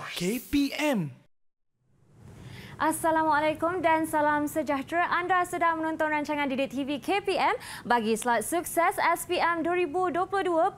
KPM. Assalamualaikum dan salam sejahtera. Anda sedang menonton rancangan Didik TV KPM bagi slot sukses SPM 2022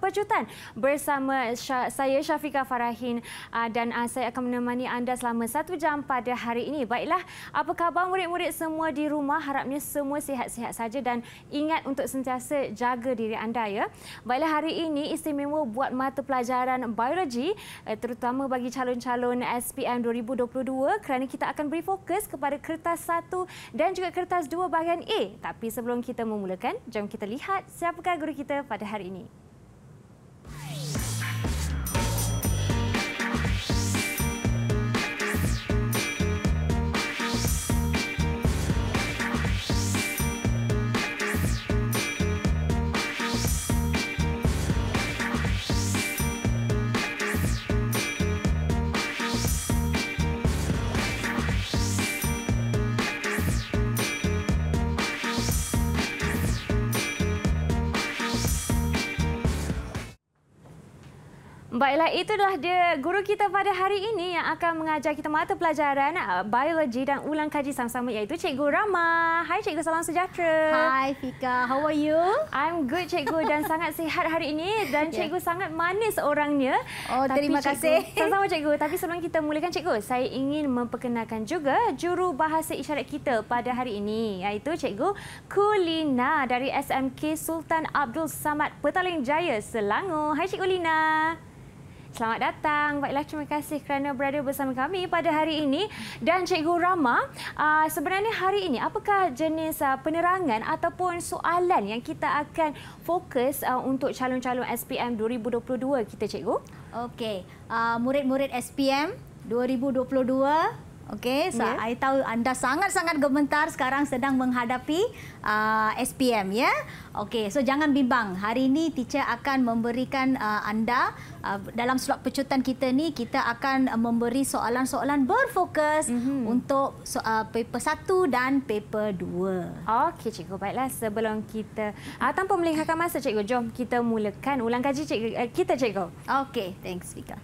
Pecutan bersama saya Syafika Farahin uh, dan uh, saya akan menemani anda selama satu jam pada hari ini. Baiklah, apa khabar murid-murid semua di rumah? Harapnya semua sihat-sihat saja dan ingat untuk sentiasa jaga diri anda ya. Baiklah, hari ini istimewa buat mata pelajaran biologi eh, terutama bagi calon-calon SPM 2022 kerana kita akan beri fokus kepada kertas satu dan juga kertas dua bahagian A. Tapi sebelum kita memulakan, jom kita lihat siapakah guru kita pada hari ini. Hai. Baiklah, itulah dia guru kita pada hari ini yang akan mengajar kita mata pelajaran uh, biologi dan ulang kaji sama-sama iaitu Cikgu Rama. Hai Cikgu, salam sejahtera. Hai Fika, how are you? I'm good Cikgu dan sangat sihat hari ini dan ya. Cikgu yeah. sangat manis orangnya. Oh, Tapi, terima kasih. Sama-sama Cikgu. Tapi sebelum kita mulakan Cikgu, saya ingin memperkenalkan juga juru bahasa isyarat kita pada hari ini iaitu Cikgu Kulina dari SMK Sultan Abdul Samad Petaling Jaya, Selangor. Hai Cikgu Lina. Selamat datang. Baiklah, terima kasih kerana berada bersama kami pada hari ini. Dan Cikgu Rama, ah, sebenarnya hari ini apakah jenis ah, penerangan ataupun soalan yang kita akan fokus ah, untuk calon-calon SPM 2022 kita, Cikgu? Okey, murid-murid SPM 2022 Okey, so yeah. tahu anda sangat-sangat gemetar sekarang sedang menghadapi uh, SPM ya. Yeah? Okey, so jangan bimbang. Hari ini teacher akan memberikan uh, anda uh, dalam slot pecutan kita ni kita akan uh, memberi soalan-soalan berfokus mm-hmm. untuk so, uh, paper 1 dan paper 2. Okey, cikgu. Baiklah, sebelum kita uh, tanpa melengahkan masa cikgu, jom kita mulakan ulang kaji cikgu uh, kita cikgu. Okey, thanks Vika.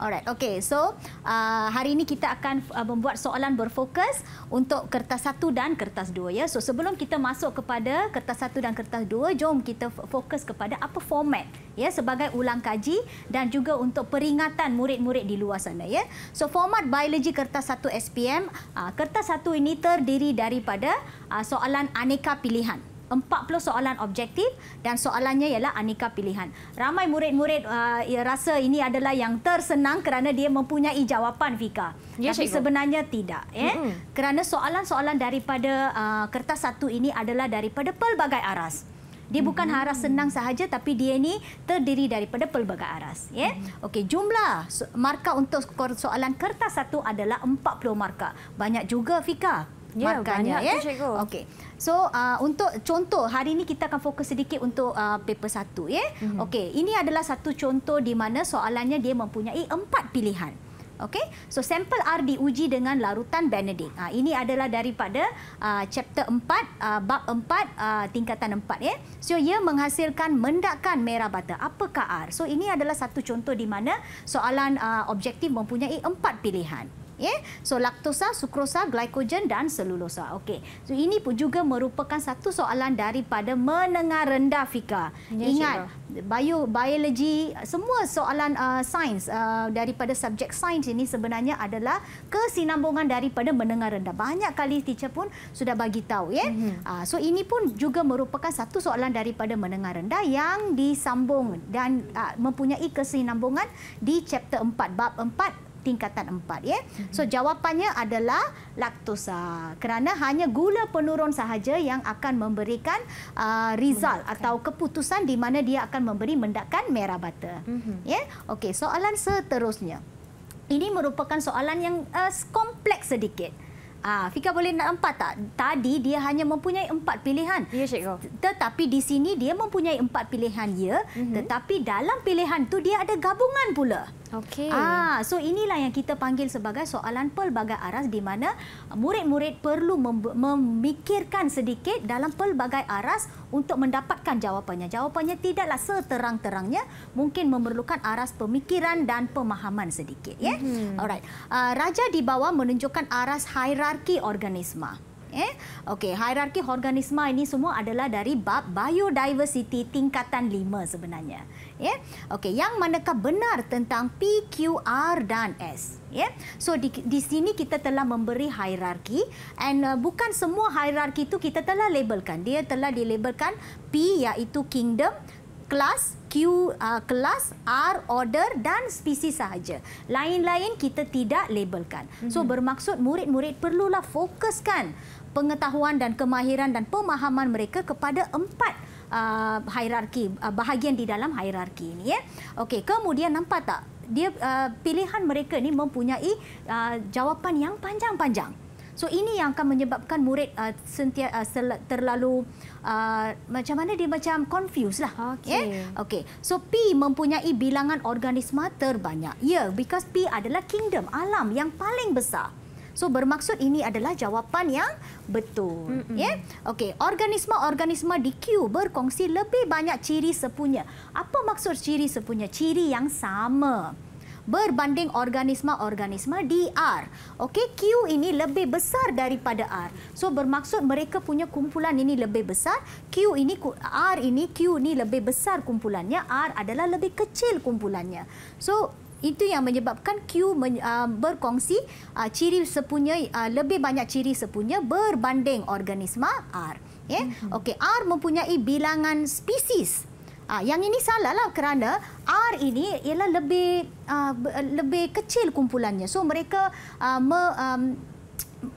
Alright, okay. So uh, hari ini kita akan uh, membuat soalan berfokus untuk kertas satu dan kertas dua. Ya. So sebelum kita masuk kepada kertas satu dan kertas dua, jom kita fokus kepada apa format ya sebagai ulang kaji dan juga untuk peringatan murid-murid di luar sana. Ya. So format biologi kertas satu SPM, uh, kertas satu ini terdiri daripada uh, soalan aneka pilihan. 40 soalan objektif dan soalannya ialah aneka pilihan. Ramai murid-murid uh, rasa ini adalah yang tersenang kerana dia mempunyai jawapan Fika. Ya, Tapi cikgu. sebenarnya tidak. Ya? Mm -hmm. Kerana soalan-soalan daripada uh, kertas satu ini adalah daripada pelbagai aras. Dia bukan mm -hmm. aras senang sahaja tapi dia ni terdiri daripada pelbagai aras. Ya? Mm -hmm. okay, jumlah markah untuk soalan kertas satu adalah 40 markah. Banyak juga, Fika. Ya, yeah, banyak ya. tu eh? cikgu. Okey. So uh, untuk contoh hari ini kita akan fokus sedikit untuk uh, paper satu, Yeah? Mm-hmm. Okey, ini adalah satu contoh di mana soalannya dia mempunyai empat pilihan. okay. So sampel R diuji dengan larutan Benedict. Uh, ini adalah daripada uh, chapter 4 uh, bab 4 uh, tingkatan 4 Yeah? So ia menghasilkan mendakan merah bata. Apakah R? So ini adalah satu contoh di mana soalan uh, objektif mempunyai empat pilihan. Yeah? So laktosa, sukrosa, glycogen dan selulosa. Okey. So ini pun juga merupakan satu soalan daripada menengah rendah fika. Yeah, Ingat bio biologi semua soalan uh, sains uh, daripada subjek sains ini sebenarnya adalah kesinambungan daripada menengah rendah. Banyak kali teacher pun sudah bagi tahu Yeah? Ya? Mhm. Mm-hmm. Uh, so ini pun juga merupakan satu soalan daripada menengah rendah yang disambung dan uh, mempunyai kesinambungan di chapter 4 bab 4 tingkatan 4 ya. Mhm. So jawapannya adalah laktosa. Kerana hanya gula penurun sahaja yang akan memberikan uh, result mendakan. atau keputusan di mana dia akan memberi mendakan merah bata. Mm-hmm. Ya. Okey, soalan seterusnya. Ini merupakan soalan yang uh, kompleks sedikit. Ah, Fika boleh nak empat tak? Tadi dia hanya mempunyai empat pilihan. Ya, Cikgu. Tetapi di sini dia mempunyai empat pilihan, ya. Mm-hmm. Tetapi dalam pilihan tu dia ada gabungan pula. Okey. Ah, so inilah yang kita panggil sebagai soalan pelbagai aras di mana murid-murid perlu mem- memikirkan sedikit dalam pelbagai aras untuk mendapatkan jawapannya. Jawapannya tidaklah seterang-terangnya, mungkin memerlukan aras pemikiran dan pemahaman sedikit, ya. Mm-hmm. Alright. Uh, raja di bawah menunjukkan aras hierarki organisma. Eh? Okey, hierarki organisma ini semua adalah dari bab biodiversiti tingkatan lima sebenarnya ya. Okey, yang manakah benar tentang P, Q, R dan S? Ya. So di, di sini kita telah memberi hierarki and uh, bukan semua hierarki itu kita telah labelkan. Dia telah dilabelkan P iaitu kingdom, kelas Q uh, kelas, R order dan spesies sahaja. Lain-lain kita tidak labelkan. Mm-hmm. So mhm. bermaksud murid-murid perlulah fokuskan pengetahuan dan kemahiran dan pemahaman mereka kepada empat uh, hierarki uh, bahagian di dalam hierarki ini ya. Okey, kemudian nampak tak dia uh, pilihan mereka ni mempunyai uh, jawapan yang panjang-panjang. So ini yang akan menyebabkan murid uh, sentia, uh, terlalu uh, macam mana dia macam confused lah. Okay. Ya. Yeah? okay. So P mempunyai bilangan organisma terbanyak. Yeah, because P adalah kingdom alam yang paling besar. So bermaksud ini adalah jawapan yang betul. Mm -mm. Ya. Yeah? Okey, organisma-organisma di Q berkongsi lebih banyak ciri sepunya. Apa maksud ciri sepunya? Ciri yang sama berbanding organisma-organisma di R. Okey, Q ini lebih besar daripada R. So bermaksud mereka punya kumpulan ini lebih besar. Q ini R ini Q ni lebih besar kumpulannya, R adalah lebih kecil kumpulannya. So itu yang menyebabkan Q men, uh, berkongsi uh, ciri sepunya uh, lebih banyak ciri sepunya berbanding organisma R. Ya. Yeah? Mm-hmm. Okey, R mempunyai bilangan spesies. Uh, yang ini salah lah kerana R ini ialah lebih uh, lebih kecil kumpulannya. So mereka uh, me, um,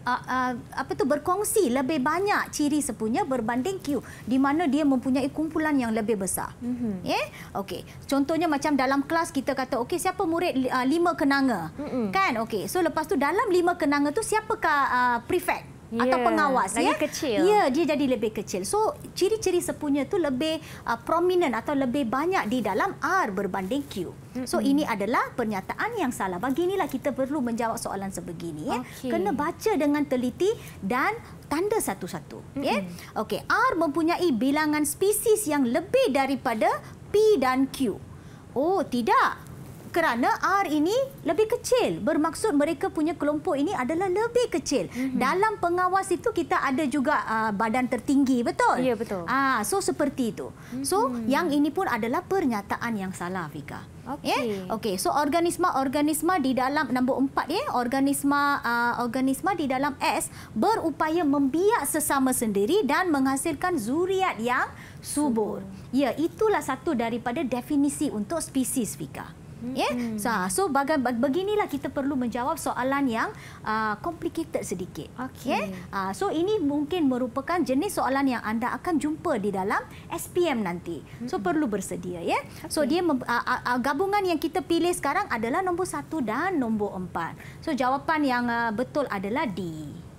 uh, uh, apa tu berkongsi lebih banyak ciri sepunya berbanding Q di mana dia mempunyai kumpulan yang lebih besar. Mm-hmm. Yeah? Okey. Contohnya macam dalam kelas kita kata okey siapa murid uh, lima kenanga? Mm-hmm. Kan? Okey. So lepas tu dalam lima kenanga tu siapakah uh, prefect? yeah. atau ya, pengawas lagi ya. kecil. Ya, dia jadi lebih kecil. So, ciri-ciri sepunya tu lebih uh, prominent atau lebih banyak di dalam R berbanding Q. So mm-hmm. ini adalah pernyataan yang salah. Baginilah kita perlu menjawab soalan sebegini ya. Okay. Kena baca dengan teliti dan tanda satu-satu. Mm-hmm. Ya. Okey, R mempunyai bilangan spesies yang lebih daripada P dan Q. Oh, tidak kerana R ini lebih kecil. Bermaksud mereka punya kelompok ini adalah lebih kecil. Mm -hmm. Dalam pengawas itu kita ada juga uh, badan tertinggi, betul? Ya, yeah, betul. Ah, so seperti itu. So mm -hmm. yang ini pun adalah pernyataan yang salah, Fika. Okey. Yeah? Okey. So organisma-organisma di dalam nombor 4 ya, yeah? organisma uh, organisma di dalam S berupaya membiak sesama sendiri dan menghasilkan zuriat yang subur. subur. Ya, yeah, itulah satu daripada definisi untuk spesies, Fika. Hmm. Ya. Yeah? Hmm. So, so bagai beginilah kita perlu menjawab soalan yang uh, complicated sedikit. Okay, Yeah? Uh, so ini mungkin merupakan jenis soalan yang anda akan jumpa di dalam SPM nanti. So hmm. perlu bersedia ya. Yeah? Okay. So dia uh, uh, uh, gabungan yang kita pilih sekarang adalah nombor satu dan nombor empat. So jawapan yang uh, betul adalah D.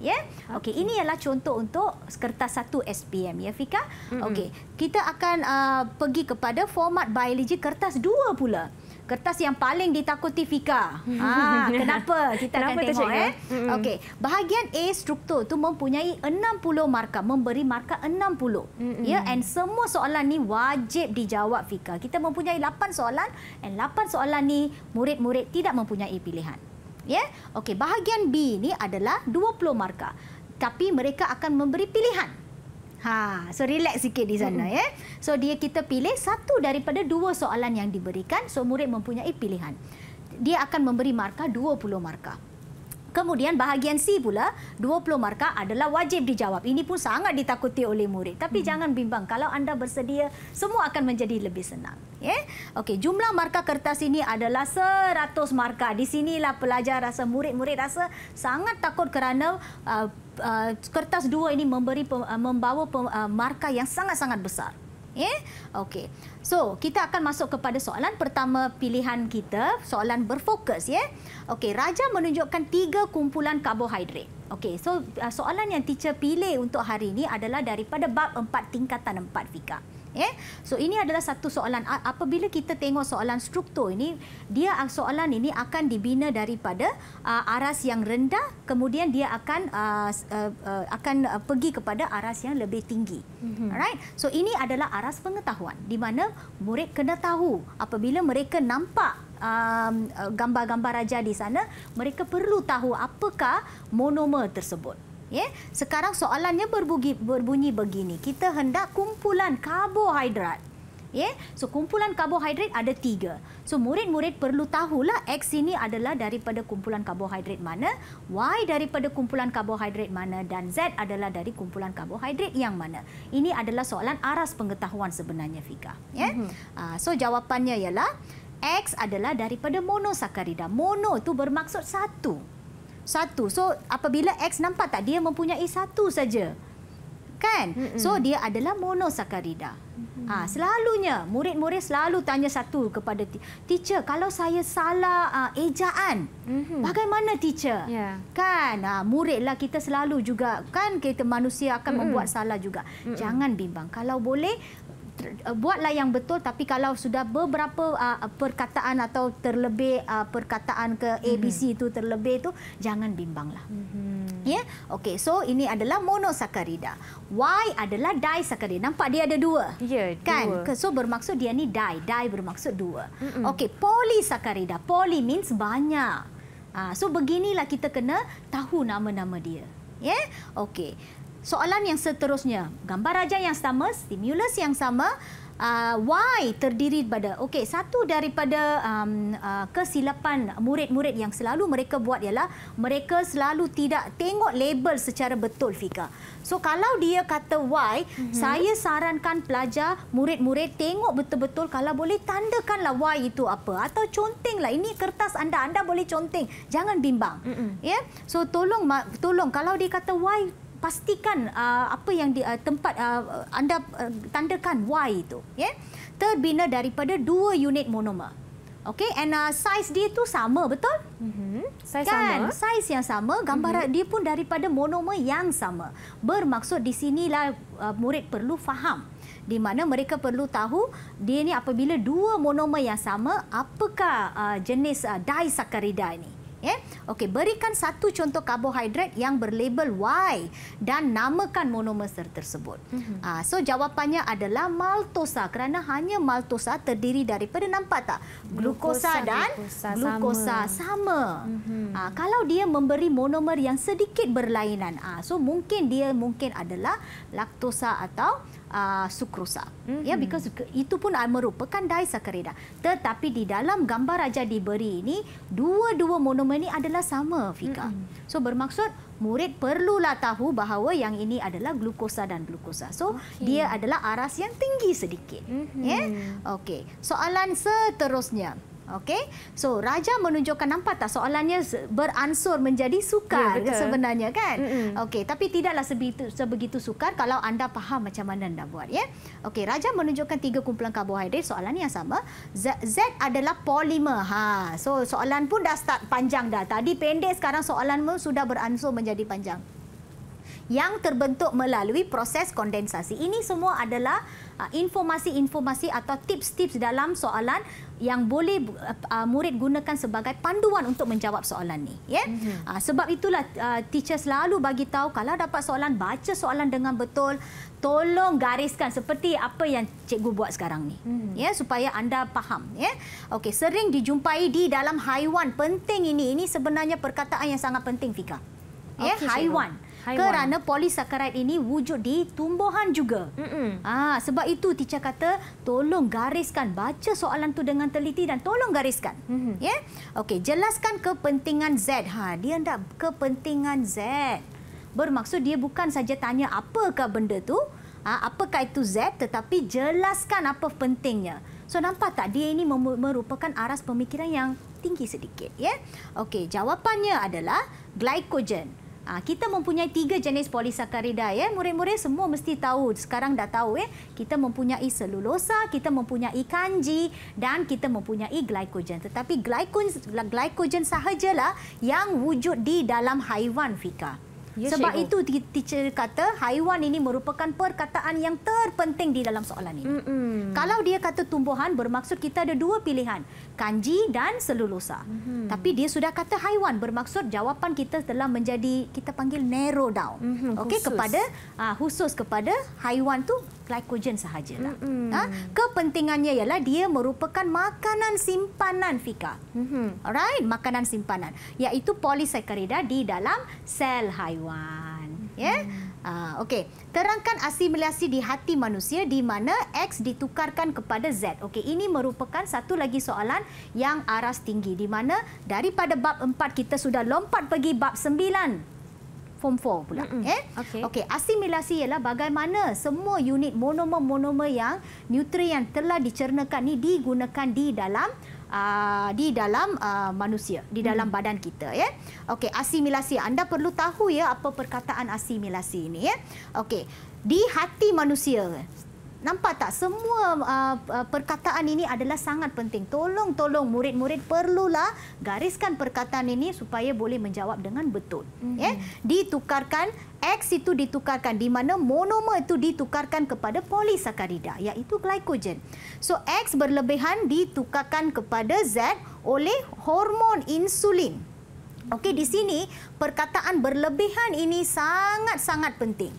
Ya. Yeah? Okey, okay. ini ialah contoh untuk kertas satu SPM ya Fika. Mm -hmm. Okey. Kita akan uh, pergi kepada format biologi kertas dua pula kertas yang paling ditakuti Fika. Ha, kenapa? Kita akan kenapa tengok. Ya? Eh? Hmm. Okay. Bahagian A struktur tu mempunyai 60 markah. Memberi markah 60. Mm -hmm. yeah? And semua soalan ni wajib dijawab Fika. Kita mempunyai 8 soalan. And 8 soalan ni murid-murid tidak mempunyai pilihan. Yeah? Okay. Bahagian B ni adalah 20 markah. Tapi mereka akan memberi pilihan. Ha, so relax sikit di sana ya. So dia kita pilih satu daripada dua soalan yang diberikan, so murid mempunyai pilihan. Dia akan memberi markah 20 markah. Kemudian bahagian C pula, 20 markah adalah wajib dijawab. Ini pun sangat ditakuti oleh murid. Tapi hmm. jangan bimbang, kalau anda bersedia, semua akan menjadi lebih senang. Yeah? Okey, jumlah markah kertas ini adalah 100 markah. Di sinilah pelajar rasa, murid-murid rasa sangat takut kerana uh, uh, kertas dua ini memberi uh, membawa uh, markah yang sangat-sangat besar ya okey so kita akan masuk kepada soalan pertama pilihan kita soalan berfokus ya okey raja menunjukkan tiga kumpulan karbohidrat okey so uh, soalan yang teacher pilih untuk hari ini adalah daripada bab empat tingkatan empat fikah Yeah? So ini adalah satu soalan. Apabila kita tengok soalan struktur ini, dia soalan ini akan dibina daripada uh, aras yang rendah, kemudian dia akan uh, uh, akan pergi kepada aras yang lebih tinggi. Mm-hmm. Alright. So ini adalah aras pengetahuan di mana murid kena tahu apabila mereka nampak um gambar-gambar raja di sana mereka perlu tahu apakah monomer tersebut Ya? Sekarang soalannya berbunyi, berbunyi begini. Kita hendak kumpulan karbohidrat. Ya? So, kumpulan karbohidrat ada tiga. So, murid-murid perlu tahu lah X ini adalah daripada kumpulan karbohidrat mana, Y daripada kumpulan karbohidrat mana dan Z adalah dari kumpulan karbohidrat yang mana. Ini adalah soalan aras pengetahuan sebenarnya, Fika. Ya? Mm-hmm. Uh, so, jawapannya ialah X adalah daripada monosakarida. Mono itu bermaksud satu satu. So apabila X nampak tak dia mempunyai satu saja. Kan? Mm -mm. So dia adalah monosakarida. Mm -hmm. Ah ha, selalunya murid-murid selalu tanya satu kepada teacher, kalau saya salah uh, ejaan, mm -hmm. bagaimana teacher? Yeah. Kan? Ah ha, muridlah kita selalu juga kan kita manusia akan mm -mm. membuat salah juga. Mm -mm. Jangan bimbang. Kalau boleh Eh, buatlah yang betul tapi kalau sudah beberapa uh, perkataan atau terlebih uh, perkataan ke ABC mm-hmm. itu terlebih itu jangan bimbanglah. Mm-hmm. Ya. Yeah? Okey, so ini adalah monosakarida. Y adalah disakarida. Nampak dia ada dua. Ya, yeah, kan? dua. Kan? So bermaksud dia ni di, di bermaksud dua. Mm-hmm. Okey, polisakarida. poli means banyak. Uh, so beginilah kita kena tahu nama-nama dia. Ya. Yeah? Okey soalan yang seterusnya. Gambar rajah yang sama, stimulus yang sama. Uh, why terdiri pada okay satu daripada um, uh, kesilapan murid-murid yang selalu mereka buat ialah mereka selalu tidak tengok label secara betul Fika. So kalau dia kata why, mm-hmm. saya sarankan pelajar murid-murid tengok betul-betul kalau boleh tandakanlah why itu apa atau contenglah ini kertas anda anda boleh conteng jangan bimbang. Mm-hmm. Ya. Yeah? So tolong tolong kalau dia kata why pastikan uh, apa yang di, uh, tempat uh, anda uh, tandakan Y itu. Yeah? Terbina daripada dua unit monomer. Okey, and uh, size dia tu sama, betul? Mm-hmm. Size kan? sama. Size yang sama, gambaran mm-hmm. dia pun daripada monomer yang sama. Bermaksud di sinilah uh, murid perlu faham di mana mereka perlu tahu dia ni apabila dua monomer yang sama, apakah uh, jenis uh, disakarida ini? ya. Okey, berikan satu contoh karbohidrat yang berlabel Y dan namakan monomer tersebut. Mm-hmm. Uh, so jawapannya adalah maltosa kerana hanya maltosa terdiri daripada nampak tak? Glukosa dan glukosa, glukosa sama. sama. Mm-hmm. Uh, ah, kalau dia memberi monomer yang sedikit berlainan, uh, so mungkin dia mungkin adalah laktosa atau uh, sukrosa. Mm -hmm. Ya mm-hmm. because itu pun merupakan disakarida. Tetapi di dalam gambar raja diberi ini dua-dua monomer ini adalah sama Fika. Mm -hmm. So bermaksud murid perlulah tahu bahawa yang ini adalah glukosa dan glukosa. So okay. dia adalah aras yang tinggi sedikit. Mm -hmm. Ya. Okey. Soalan seterusnya. Okey. So raja menunjukkan nampak tak soalannya beransur menjadi sukar ya, sebenarnya kan? Mm -mm. Okey, tapi tidaklah sebegitu, sebegitu sukar kalau anda faham macam mana anda buat ya. Okey, raja menunjukkan tiga kumpulan karbohidrat soalan yang sama. Z, Z adalah polimer. Ha. So soalan pun dah start panjang dah. Tadi pendek sekarang soalan pun sudah beransur menjadi panjang. Yang terbentuk melalui proses kondensasi. Ini semua adalah uh, informasi-informasi atau tips-tips dalam soalan yang boleh uh, murid gunakan sebagai panduan untuk menjawab soalan ni ya yeah? Mhm. mm-hmm. uh, sebab itulah uh, teacher selalu bagi tahu kalau dapat soalan baca soalan dengan betul tolong gariskan seperti apa yang cikgu buat sekarang ni mm-hmm. ya yeah? supaya anda faham ya yeah? okey sering dijumpai di dalam haiwan penting ini ini sebenarnya perkataan yang sangat penting fika ya yeah? okay, haiwan haiwan. kerana polisakarid ini wujud di tumbuhan juga. Mm-mm. Ah sebab itu teacher kata tolong gariskan baca soalan tu dengan teliti dan tolong gariskan. Mm-hmm. Ya. Yeah? Okey, jelaskan kepentingan Z. Ha, dia nak kepentingan Z. Bermaksud dia bukan saja tanya apakah benda tu, ah apakah itu Z tetapi jelaskan apa pentingnya. So nampak tak dia ini merupakan aras pemikiran yang tinggi sedikit ya. Yeah? Okey, jawapannya adalah glycogen. Ha, kita mempunyai tiga jenis polisakarida. Ya. Eh. Murid-murid semua mesti tahu. Sekarang dah tahu. Ya. Kita mempunyai selulosa, kita mempunyai kanji dan kita mempunyai glycogen. Tetapi glycogen, glycogen sahajalah yang wujud di dalam haiwan, Fika. Ya, Sebab cikgu. itu teacher kata haiwan ini merupakan perkataan yang terpenting di dalam soalan ini. Mm-mm. Kalau dia kata tumbuhan bermaksud kita ada dua pilihan kanji dan selulosa, Mm-hmm. Tapi dia sudah kata haiwan bermaksud jawapan kita telah menjadi kita panggil narrow down. Mm-hmm. Okey kepada uh, khusus kepada haiwan tu glycogen sahajalah. Mm-hmm. Ha kepentingannya ialah dia merupakan makanan simpanan fika. Mm-hmm. Alright, makanan simpanan iaitu polisakarida di dalam sel haiwan. Ya. Yeah? Mm-hmm. Uh, Okey, terangkan asimilasi di hati manusia di mana X ditukarkan kepada Z. Okay, ini merupakan satu lagi soalan yang aras tinggi di mana daripada bab 4 kita sudah lompat pergi bab 9. Form 4 pula. Eh? Okay. Okay, asimilasi ialah bagaimana semua unit monomer-monomer yang nutrien telah dicernakan ini digunakan di dalam uh, di dalam uh, manusia, di dalam hmm. badan kita ya. Okey, asimilasi anda perlu tahu ya apa perkataan asimilasi ini ya. Okey, di hati manusia Nampak tak semua uh, uh, perkataan ini adalah sangat penting. Tolong tolong murid-murid perlulah gariskan perkataan ini supaya boleh menjawab dengan betul. Mm-hmm. Ya. Ditukarkan X itu ditukarkan di mana monomer itu ditukarkan kepada polisakarida iaitu glycogen. So X berlebihan ditukarkan kepada Z oleh hormon insulin. Okey di sini perkataan berlebihan ini sangat-sangat penting.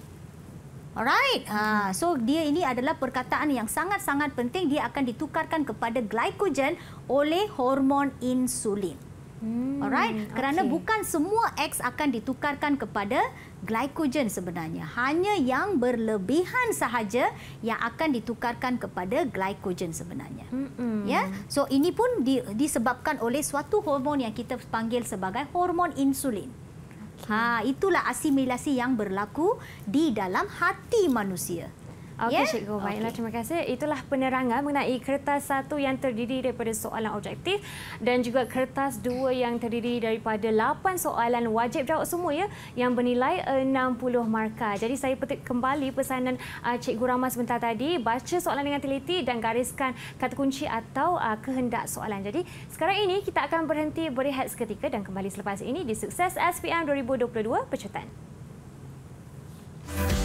Alright. Ha, so dia ini adalah perkataan yang sangat-sangat penting dia akan ditukarkan kepada glycogen oleh hormon insulin. Hmm, Alright. Kerana bukan semua X akan ditukarkan kepada glycogen sebenarnya. Hanya yang berlebihan sahaja yang akan ditukarkan kepada glycogen sebenarnya. Hmm. Ya. So ini pun disebabkan oleh suatu hormon yang kita panggil sebagai hormon insulin. Ha, itulah asimilasi yang berlaku di dalam hati manusia. Okey, yeah? Cikgu. Baiklah, okay. terima kasih. Itulah penerangan mengenai kertas satu yang terdiri daripada soalan objektif dan juga kertas dua yang terdiri daripada lapan soalan wajib jawab semua ya, yang bernilai 60 markah. Jadi, saya petik kembali pesanan uh, Cikgu Rama sebentar tadi. Baca soalan dengan teliti dan gariskan kata kunci atau uh, kehendak soalan. Jadi, sekarang ini kita akan berhenti berehat seketika dan kembali selepas ini di Sukses SPM 2022 Pecutan. Thank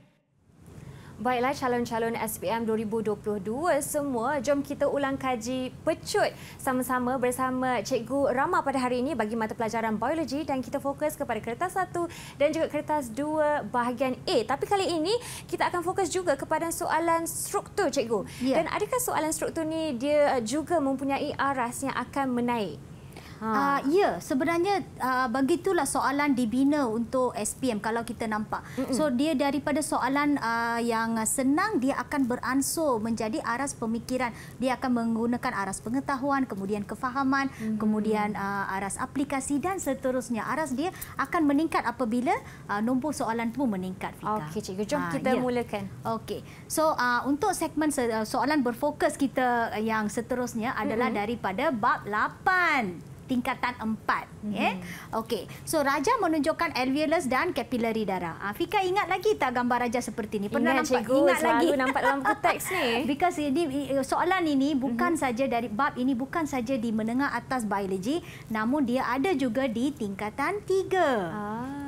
Baiklah calon-calon SPM 2022 semua, jom kita ulang kaji pecut sama-sama bersama Cikgu Rama pada hari ini bagi mata pelajaran biologi dan kita fokus kepada kertas 1 dan juga kertas 2 bahagian A. Tapi kali ini kita akan fokus juga kepada soalan struktur, Cikgu. Ya. Dan adakah soalan struktur ni dia juga mempunyai aras yang akan menaik? Ha. Uh, ya, sebenarnya uh, begitulah soalan dibina untuk SPM kalau kita nampak. Mm-mm. So dia daripada soalan uh, yang senang dia akan beransur menjadi aras pemikiran. Dia akan menggunakan aras pengetahuan, kemudian kefahaman, mm-hmm. kemudian uh, aras aplikasi dan seterusnya. Aras dia akan meningkat apabila uh, nombor soalan pun meningkat. Okey, cikgu, jom uh, kita yeah. mulakan. Okey. So uh, untuk segmen soalan berfokus kita yang seterusnya adalah mm-hmm. daripada bab 8 tingkatan 4 mm-hmm. yeah. okey so raja menunjukkan alveolus dan capillary darah ah, fika ingat lagi tak gambar raja seperti ni pernah ingat, nampak cikgu, ingat selalu lagi nampak dalam buku teks ni because ini soalan ini bukan mm-hmm. saja dari bab ini bukan saja di menengah atas biologi namun dia ada juga di tingkatan 3 ah. ya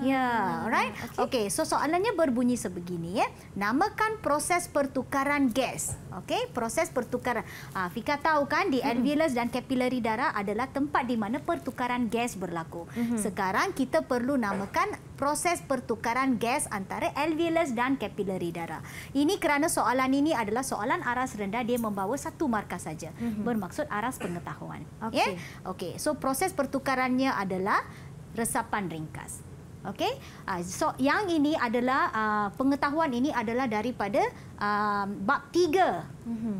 yeah. alright okey okay. so soalannya berbunyi sebegini ya namakan proses pertukaran gas okey proses pertukaran ah, fika tahu kan di mhm. alveolus dan capillary darah adalah tempat di mana mana pertukaran gas berlaku. Mm -hmm. Sekarang kita perlu namakan proses pertukaran gas antara alveolus dan kapileri darah. Ini kerana soalan ini adalah soalan aras rendah dia membawa satu markah saja. Mm -hmm. Bermaksud aras pengetahuan. Okey. Yeah? Okey. So proses pertukarannya adalah resapan ringkas. Okey. Ah, so yang ini adalah ah, pengetahuan ini adalah daripada ah, bab 3. Mm -hmm.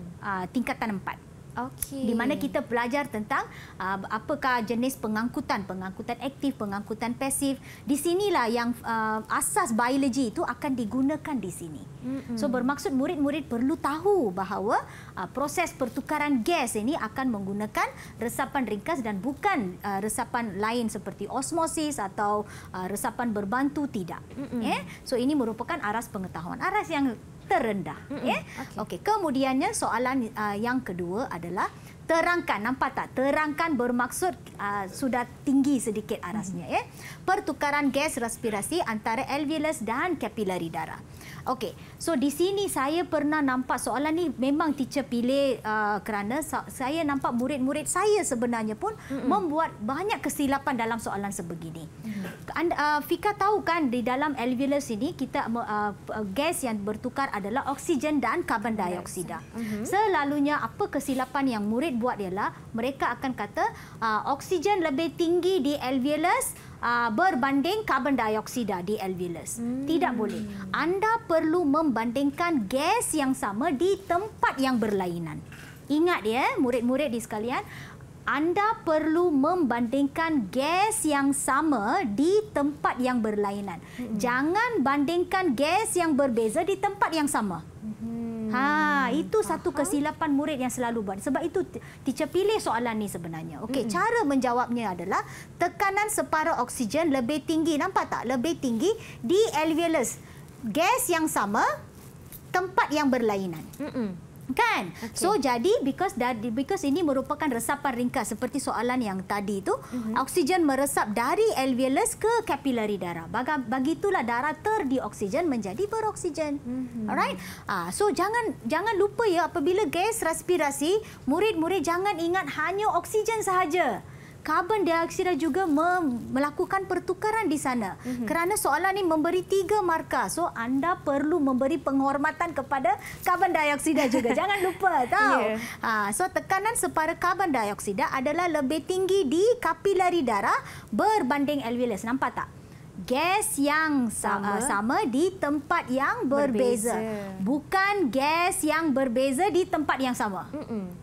tingkatan 4. Okay. Di mana kita belajar tentang uh, apakah jenis pengangkutan, pengangkutan aktif, pengangkutan pasif. Di sinilah yang uh, asas biologi itu akan digunakan di sini. Mm-hmm. So bermaksud murid-murid perlu tahu bahawa uh, proses pertukaran gas ini akan menggunakan resapan ringkas dan bukan uh, resapan lain seperti osmosis atau uh, resapan berbantu tidak. Mm-hmm. Yeah? So ini merupakan aras pengetahuan. Aras yang rendah, Mm -mm. Ya. Okay. Okay. Kemudiannya soalan uh, yang kedua adalah terangkan. Nampak tak? Terangkan bermaksud uh, sudah tinggi sedikit arasnya. Mm -hmm. ya. Pertukaran gas respirasi antara alveolus dan kapilari darah. Okey. So di sini saya pernah nampak soalan ni memang teacher pilih uh, kerana saya nampak murid-murid saya sebenarnya pun Mm-mm. membuat banyak kesilapan dalam soalan sebegini. Mm-hmm. And, uh, Fika tahu kan di dalam alveolus ini kita uh, uh gas yang bertukar adalah oksigen dan karbon dioksida. Mm-hmm. Selalunya apa kesilapan yang murid buat ialah mereka akan kata uh, oksigen lebih tinggi di alveolus uh, berbanding karbon dioksida di alveolus. Hmm. Tidak boleh. Anda perlu membandingkan gas yang sama di tempat yang berlainan. Ingat ya, murid-murid di sekalian, anda perlu membandingkan gas yang sama di tempat yang berlainan. Hmm. Jangan bandingkan gas yang berbeza di tempat yang sama. Hmm. Ha, hmm. itu Faham. satu kesilapan murid yang selalu buat. Sebab itu teacher pilih soalan ni sebenarnya. Okey, mm -hmm. cara menjawabnya adalah tekanan separuh oksigen lebih tinggi. Nampak tak? Lebih tinggi di alveolus. Gas yang sama, tempat yang berlainan. Mm -hmm kan okay. so jadi because that because ini merupakan resapan ringkas seperti soalan yang tadi tu mm-hmm. oksigen meresap dari alveolus ke kapilari darah baga begitulah darah terdioksigen menjadi beroksigen mm-hmm. alright ah so jangan jangan lupa ya apabila gas respirasi murid-murid jangan ingat hanya oksigen sahaja karbon dioksida juga melakukan pertukaran di sana. Mm -hmm. Kerana soalan ini memberi tiga markah. So anda perlu memberi penghormatan kepada karbon dioksida juga. Jangan lupa tahu. Yeah. Ha, so tekanan separa karbon dioksida adalah lebih tinggi di kapilari darah berbanding alveolus. Nampak tak? gas yang sama, sama, uh, sama di tempat yang berbeza. berbeza. Bukan gas yang berbeza di tempat yang sama.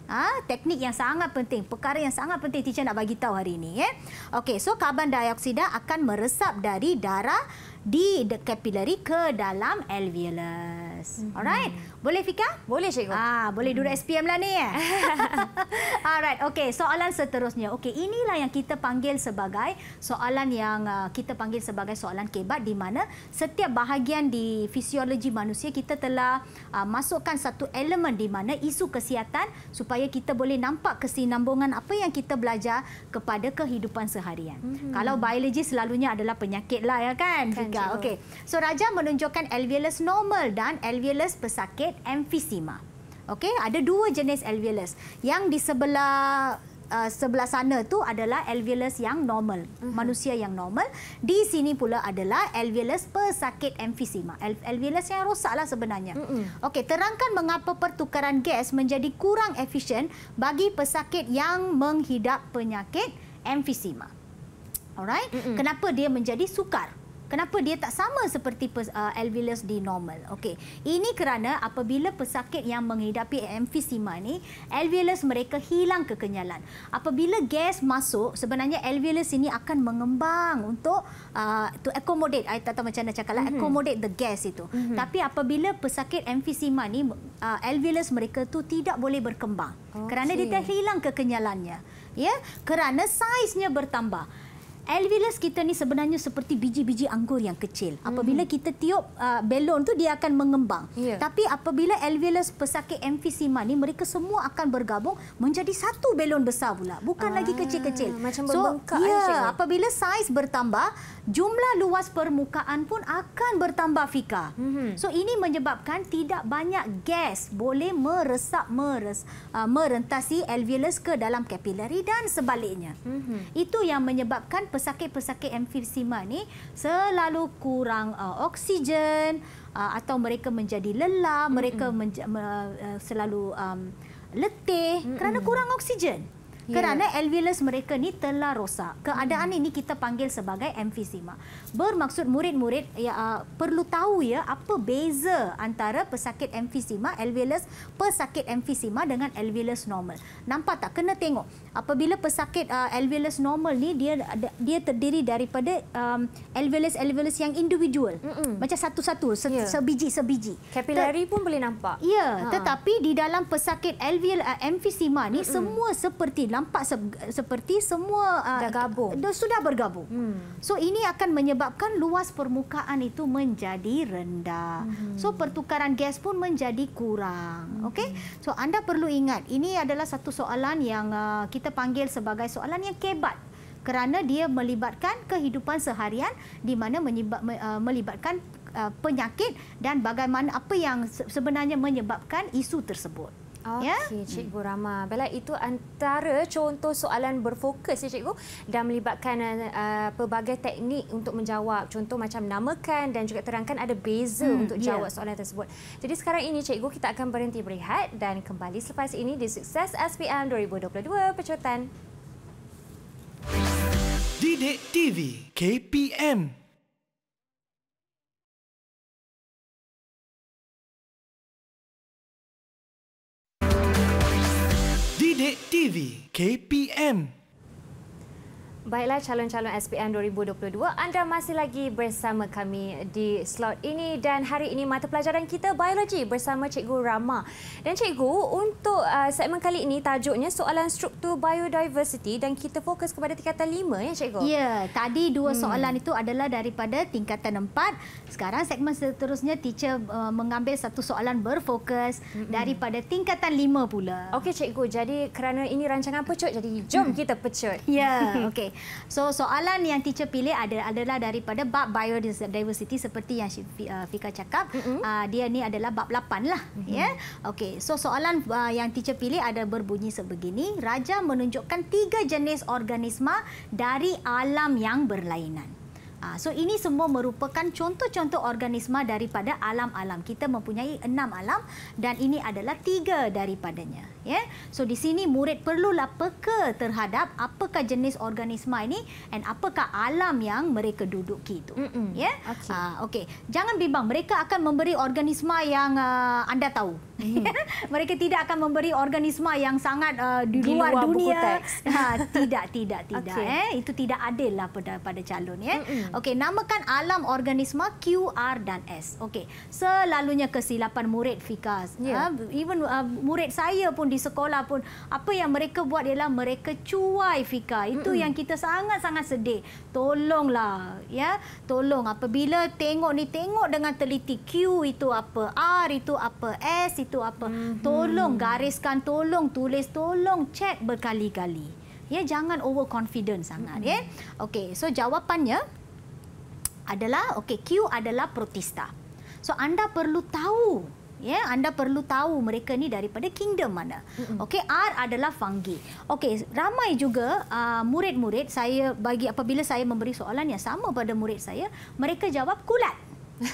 Ha, teknik yang sangat penting, perkara yang sangat penting teacher nak bagi tahu hari ini. Eh? Okey, so karbon dioksida akan meresap dari darah di the ke dalam alveolus. Mm-hmm. Alright. Boleh Fika? Boleh Cikgu. Ah, boleh duduk SPM lah ni. Eh? Alright, okay. soalan seterusnya. Okay, inilah yang kita panggil sebagai soalan yang uh, kita panggil sebagai soalan kebat di mana setiap bahagian di fisiologi manusia kita telah uh, masukkan satu elemen di mana isu kesihatan supaya kita boleh nampak kesinambungan apa yang kita belajar kepada kehidupan seharian. Hmm. Kalau biologi selalunya adalah penyakit lah ya kan, kan Fika? Okay. So, Raja menunjukkan alveolus normal dan alveolus pesakit straight emphysema. Okey, ada dua jenis alveolus. Yang di sebelah uh, sebelah sana tu adalah alveolus yang normal, mm-hmm. manusia yang normal. Di sini pula adalah alveolus pesakit emphysema. Alveolus yang rosaklah sebenarnya. Mm-hmm. Okey, terangkan mengapa pertukaran gas menjadi kurang efisien bagi pesakit yang menghidap penyakit emphysema. Alright, mm-hmm. kenapa dia menjadi sukar? Kenapa dia tak sama seperti uh, alveolus di normal? Okey. Ini kerana apabila pesakit yang menghidapi emfisema ni, alveolus mereka hilang kekenyalan. Apabila gas masuk, sebenarnya alveolus ini akan mengembang untuk uh, to accommodate atau tak tahu macam mana cakaplah mm-hmm. accommodate the gas itu. Mm-hmm. Tapi apabila pesakit emfisema ni uh, alveolus mereka tu tidak boleh berkembang. Okay. Kerana dia telah hilang kekenyalannya. Ya, kerana saiznya bertambah alveolus kita ni sebenarnya seperti biji-biji anggur yang kecil. Apabila mm. kita tiup uh, belon tu dia akan mengembang. Yeah. Tapi apabila alveolus pesakit emfisema ni mereka semua akan bergabung menjadi satu belon besar pula. Bukan ah, lagi kecil-kecil. Macam membengkak. So, ya, yeah, apabila saiz bertambah, jumlah luas permukaan pun akan bertambah fika. Mm -hmm. So ini menyebabkan tidak banyak gas boleh meresap meres, uh, merentasi alveolus ke dalam kapilari dan sebaliknya. Mm -hmm. Itu yang menyebabkan pesakit-pesakit emfisema ni selalu kurang uh, oksigen uh, atau mereka menjadi lelah, mm-hmm. mereka menja- uh, selalu um, letih mm-hmm. kerana kurang oksigen. Ya. Kerana yeah. alveolus mereka ni telah rosak. Keadaan mm. ini kita panggil sebagai emfisema. Bermaksud murid-murid ya, uh, perlu tahu ya apa beza antara pesakit emfisema alveolus, pesakit emfisema dengan alveolus normal. Nampak tak? Kena tengok. Apabila pesakit uh, alveolus normal ni dia dia terdiri daripada um, alveolus alveolus yang individual. Mm-mm. Macam satu-satu, se- yeah. sebiji-sebiji. Capillary pun boleh nampak. Ya, ha. tetapi di dalam pesakit alveolus uh, emphysema ni Mm-mm. semua seperti nampak se- seperti semua uh, dah gabung. Dah, sudah bergabung. Hmm. So ini akan menyebabkan luas permukaan itu menjadi rendah. Hmm. So pertukaran gas pun menjadi kurang. Hmm. Okey. So anda perlu ingat ini adalah satu soalan yang uh, kita panggil sebagai soalan yang kebat kerana dia melibatkan kehidupan seharian di mana menyebab, uh, melibatkan uh, penyakit dan bagaimana apa yang sebenarnya menyebabkan isu tersebut. Okey, ya? Cikgu hmm. Rama. Baiklah, itu antara contoh soalan berfokus, ya, Cikgu. Dan melibatkan uh, pelbagai teknik untuk menjawab. Contoh macam namakan dan juga terangkan ada beza hmm, untuk jawab yeah. soalan tersebut. Jadi sekarang ini, Cikgu, kita akan berhenti berehat dan kembali selepas ini di Sukses SPM 2022. Pecutan. Didik TV KPM Sidik TV KPM Baiklah calon-calon SPM 2022, anda masih lagi bersama kami di slot ini dan hari ini mata pelajaran kita biologi bersama Cikgu Rama. Dan Cikgu, untuk uh, segmen kali ini tajuknya soalan struktur biodiversity dan kita fokus kepada tingkatan 5 ya Cikgu. Ya, tadi dua hmm. soalan hmm. itu adalah daripada tingkatan 4. Sekarang segmen seterusnya teacher uh, mengambil satu soalan berfokus hmm. daripada tingkatan 5 pula. Okey Cikgu, jadi kerana ini rancangan pecut jadi jom hmm. kita pecut. Ya, okey. Okey. So soalan yang teacher pilih ada adalah daripada bab biodiversity seperti yang uh, Fika cakap. Mm-hmm. Uh, dia ni adalah bab 8 lah. Mm-hmm. Ya. Yeah? Okey. So soalan uh, yang teacher pilih ada berbunyi sebegini. Raja menunjukkan tiga jenis organisma dari alam yang berlainan. Uh, so ini semua merupakan contoh-contoh organisma daripada alam-alam. Kita mempunyai enam alam dan ini adalah tiga daripadanya ya. Yeah? So di sini murid perlu peka terhadap apakah jenis organisma ini and apakah alam yang mereka duduk itu. Mm -mm. Ya. Yeah? Okey. Uh, ah, okay. Jangan bimbang mereka akan memberi organisma yang uh, anda tahu. Mm. mereka tidak akan memberi organisma yang sangat uh, di, luar, dunia. Buku ha, tidak tidak tidak okay. eh. Itu tidak adil lah pada pada calon ya. Mm -mm. Okey, namakan alam organisma Q, R dan S. Okay, Selalunya kesilapan murid Fikas. Yeah. Ya. Ha, even uh, murid saya pun di sekolah pun apa yang mereka buat ialah mereka cuai Fika itu mm -mm. yang kita sangat-sangat sedih tolonglah ya tolong apabila tengok ni tengok dengan teliti Q itu apa R itu apa S itu apa mm -hmm. tolong gariskan tolong tulis tolong cek berkali-kali ya jangan over confident sangat mm -hmm. ya okey so jawapannya adalah okey Q adalah protista so anda perlu tahu ya yeah, anda perlu tahu mereka ni daripada kingdom mana mm-hmm. okey r adalah fungi okey ramai juga uh, murid-murid saya bagi apabila saya memberi soalan yang sama pada murid saya mereka jawab kulat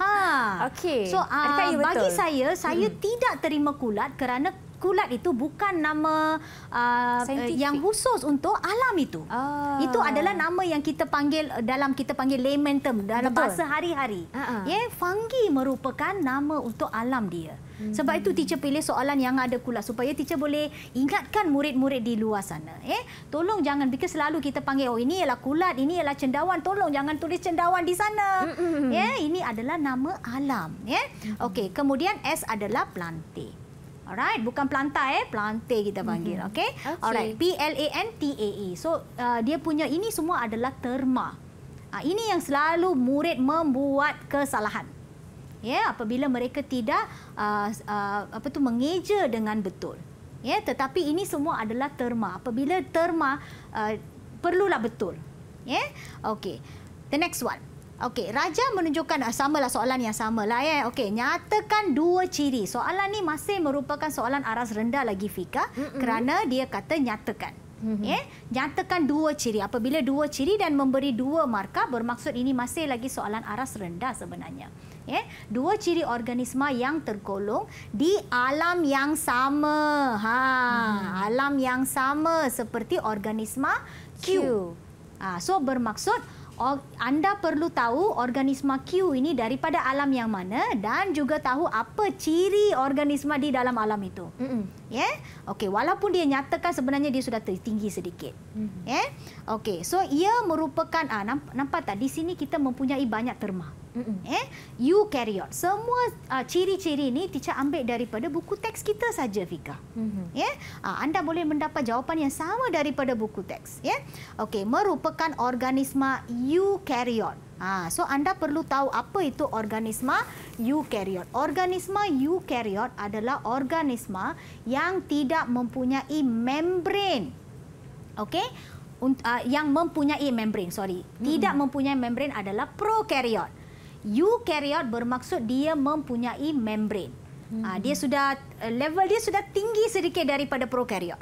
ha okey so uh, bagi saya saya mm. tidak terima kulat kerana makulat itu bukan nama uh, yang khusus untuk alam itu. Oh. Itu adalah nama yang kita panggil uh, dalam kita panggil layman term dalam Betul. bahasa hari-hari. Uh-huh. Ya, yeah, fungi merupakan nama untuk alam dia. Hmm. Sebab itu teacher pilih soalan yang ada kulat supaya teacher boleh ingatkan murid-murid di luar sana. Eh, tolong jangan because selalu kita panggil oh ini ialah kulat, ini ialah cendawan. Tolong jangan tulis cendawan di sana. Hmm. Ya, yeah, ini adalah nama alam, ya. Yeah. Hmm. Okey, kemudian S adalah plantae. Alright, bukan planta eh, plante kita mhm. panggil, mm -hmm. okey? Okay. Alright, P L A N T A E. So, uh, dia punya ini semua adalah terma. Uh, ini yang selalu murid membuat kesalahan. Ya, yeah, apabila mereka tidak uh, uh, apa tu mengeja dengan betul. Ya, yeah, tetapi ini semua adalah terma. Apabila terma uh, perlulah betul. Ya. Yeah? Okey. The next one. Okey, Raja menunjukkan ah, sama lah soalan yang sama lah ya. Eh. Okey, nyatakan dua ciri. Soalan ni masih merupakan soalan aras rendah lagi Fika mm-hmm. kerana dia kata nyatakan. Mm-hmm. Ya, nyatakan dua ciri. Apabila dua ciri dan memberi dua markah bermaksud ini masih lagi soalan aras rendah sebenarnya. Ya, dua ciri organisma yang tergolong di alam yang sama. Ha, mm-hmm. alam yang sama seperti organisma Q. Q. Ha, so bermaksud anda perlu tahu organisma Q ini daripada alam yang mana dan juga tahu apa ciri organisma di dalam alam itu. Mm-mm. Yeah, okay. Walaupun dia nyatakan sebenarnya dia sudah tinggi sedikit. Mm-hmm. Yeah, okay. So ia merupakan ah nampak, nampak tak di sini kita mempunyai banyak terma. Mm-mm. Eh, eukaryot. Semua uh, ciri-ciri ini teacher ambil daripada buku teks kita saja Fika. Mm-hmm. Eh, uh, anda boleh mendapat jawapan yang sama daripada buku teks, ya. Yeah? okay. merupakan organisma eukaryot. Ha, ah, so anda perlu tahu apa itu organisma eukaryot. Organisma eukaryot adalah organisma yang tidak mempunyai membran. Okey. Uh, yang mempunyai membran, sorry. Mm-hmm. Tidak mempunyai membran adalah prokaryot eukaryot bermaksud dia mempunyai membran. Hmm. Ah, dia sudah eh, level dia sudah tinggi sedikit daripada prokaryot.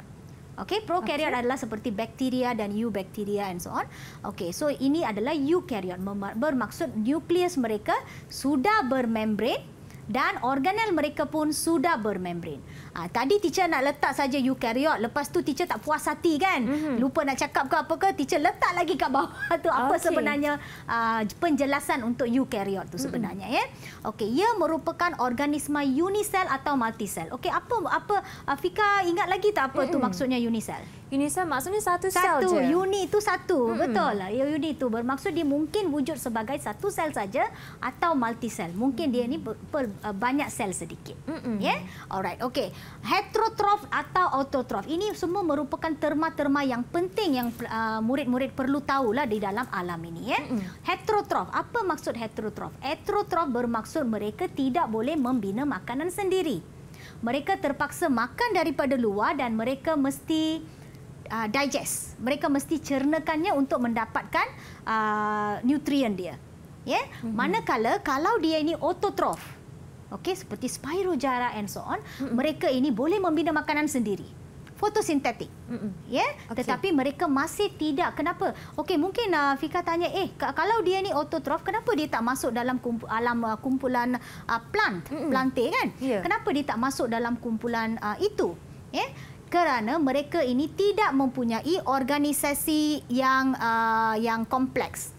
Okay, prokaryot okay. adalah seperti bakteria dan eubakteria and so on. Okay, so ini adalah eukaryot bermaksud nukleus mereka sudah bermembran dan organel mereka pun sudah bermembran. Ha, ah, tadi teacher nak letak saja eukaryot. lepas tu teacher tak puas hati kan? Mm-hmm. Lupa nak cakap ke apa ke? Teacher letak lagi kat bawah tu apa okay. sebenarnya uh, penjelasan untuk eukaryot tu mhm. sebenarnya mm-hmm. ya. Okey, ia merupakan organisma unisel atau multisel. Okey, apa apa Afika ah, ingat lagi tak apa mm-hmm. tu mhm. maksudnya unisel? Unisel maksudnya satu, satu sel je. Satu unit itu satu. Hmm. Betul. Ya, unit itu bermaksud dia mungkin wujud sebagai satu sel saja atau multi sel. Mungkin dia ni ber, ber, ber, uh, banyak sel sedikit. Hmm. Ya. Yeah? Alright. Okey. Heterotrof atau autotrof Ini semua merupakan terma-terma yang penting yang uh, murid-murid perlu tahulah di dalam alam ini ya. Yeah? Hmm. Heterotroph. Apa maksud heterotrof? Heterotrof bermaksud mereka tidak boleh membina makanan sendiri. Mereka terpaksa makan daripada luar dan mereka mesti uh, digest. Mereka mesti cernakannya untuk mendapatkan uh, nutrien dia. Ya. Yeah? Mm-hmm. Manakala kalau dia ini autotroph. Okey, seperti spirojara and so on, mm-hmm. mereka ini boleh membina makanan sendiri. Fotosintetik. Mhm. Ya. Yeah? Okay. Tetapi mereka masih tidak. Kenapa? Okey, mungkin uh, Fika tanya, "Eh, kalau dia ini autotroph, kenapa dia tak masuk dalam kump- alam uh, kumpulan uh, plant, mm-hmm. plantae kan? Yeah. Kenapa dia tak masuk dalam kumpulan uh, itu?" Yeah? kerana mereka ini tidak mempunyai organisasi yang uh, yang kompleks.